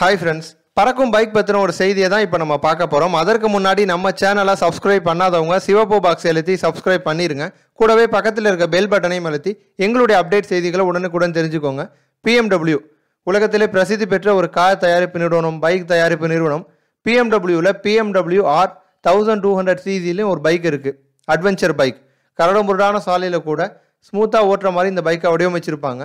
hi friends பறக்கும் bike பற்றின ஒரு செய்தியை தான் இப்போ நம்ம பார்க்க போகிறோம் அதற்கு முன்னாடி நம்ம சேனலை சப்ஸ்கிரைப் பண்ணாதவங்க சிவப்பு பாக்ஸ் எழுத்தி சப்ஸ்கிரைப் பண்ணிடுங்க கூடவே பக்கத்தில் இருக்க பெல் பட்டனையும் அழுத்தி எங்களுடைய அப்டேட் செய்திகளை உடனுக்குடன் தெரிஞ்சுக்கோங்க பிஎம்டபிள்யூ உலகத்திலே பிரசித்தி பெற்ற ஒரு கார் தயாரிப்பு நிறுவனம் பைக் தயாரிப்பு நிறுவனம் பிஎம்டபிள்யூவில் BMW R thousand two hundred சிசிலையும் ஒரு பைக் இருக்குது அட்வென்ச்சர் பைக் கரடுமுரடான சாலையில் கூட ஸ்மூத்தாக ஓட்டுற மாதிரி இந்த பைக்கை வடிவமைச்சிருப்பாங்க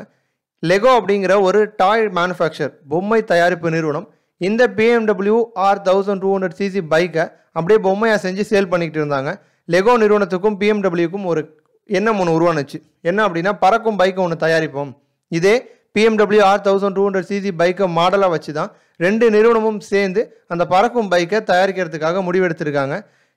லெகோ அப்படிங்கிற ஒரு டாய் மேனுஃபேக்சர் பொம்மை தயாரிப்பு நிறுவனம் இந்த BMW R thousand two hundred CC பைக்கை அப்படியே பொம்மையாக செஞ்சு சேல் பண்ணிக்கிட்டு இருந்தாங்க லெகோ நிறுவனத்துக்கும் பிஎம்டபிள்யூக்கும் ஒரு எண்ணம் ஒன்று உருவானுச்சு என்ன அப்படின்னா பறக்கும் பைக்கை ஒன்று தயாரிப்போம் இதே BMW R thousand two hundred CC பைக்கை மாடலாக வச்சு தான் ரெண்டு நிறுவனமும் சேர்ந்து அந்த பறக்கும் பைக்கை தயாரிக்கிறதுக்காக முடிவெடுத்திருக்காங்க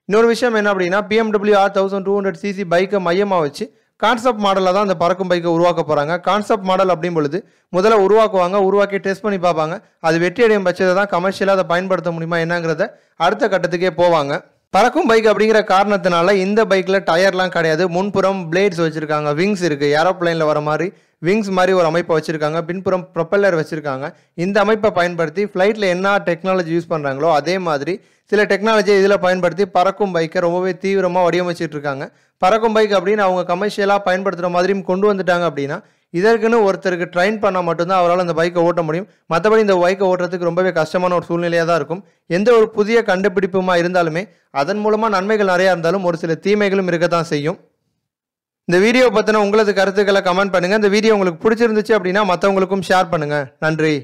இன்னொரு விஷயம் என்ன அப்படின்னா BMW R thousand two hundred CC பைக்கை மையமாக வச்சு கான்செப்ட் மாடலில் தான் அந்த பறக்கும் பைக்கை உருவாக்க போகிறாங்க கான்செப்ட் மாடல் அப்படின் பொழுது முதல்ல உருவாக்குவாங்க உருவாக்கி டெஸ்ட் பண்ணி பார்ப்பாங்க அது வெற்றி அடையும் பட்சத்தை தான் கமர்ஷியலாக அதை பயன்படுத்த முடியுமா என்னங்கிறத அடுத்த கட்டத்துக்கே போவாங்க பறக்கும் பைக் அப்படிங்கிற காரணத்தினால இந்த பைக்கில் டயர்லாம் கிடையாது முன்புறம் பிளேட்ஸ் வச்சுருக்காங்க விங்ஸ் இருக்குது ஏரோப்ளைனில் வர மாதிரி விங்ஸ் மாதிரி ஒரு அமைப்பை வச்சுருக்காங்க பின்புறம் ப்ரொப்பல்லர் வச்சுருக்காங்க இந்த அமைப்பை பயன்படுத்தி ஃப்ளைட்டில் என்ன டெக்னாலஜி யூஸ் பண்ணுறாங்களோ அதே மாதிரி சில டெக்னாலஜியை இதில் பயன்படுத்தி பறக்கும் பைக்கை ரொம்பவே தீவிரமாக வடிவமைச்சிட்டு இருக்காங்க பறக்கும் பைக் அப்படின்னு அவங்க கமர்ஷியலாக பயன்படுத்துகிற மாதிரியும் கொண்டு வந்துட்டாங்க அப்படின்னா இதற்குன்னு ஒருத்தருக்கு ட்ரைன் பண்ணால் மட்டும்தான் அவரால் அந்த பைக்கை ஓட்ட முடியும் மற்றபடி இந்த பைக்கை ஓட்டுறதுக்கு ரொம்பவே கஷ்டமான ஒரு சூழ்நிலையாக தான் இருக்கும் எந்த ஒரு புதிய கண்டுபிடிப்புமா இருந்தாலுமே அதன் மூலமாக நன்மைகள் நிறையா இருந்தாலும் ஒரு சில தீமைகளும் இருக்க தான் செய்யும் இந்த வீடியோ பற்றின உங்களது கருத்துக்களை கமெண்ட் பண்ணுங்கள் இந்த வீடியோ உங்களுக்கு பிடிச்சிருந்துச்சு அப்படின்னா மற்றவங்களுக்கும் ஷேர் பண்ணுங்கள் நன்றி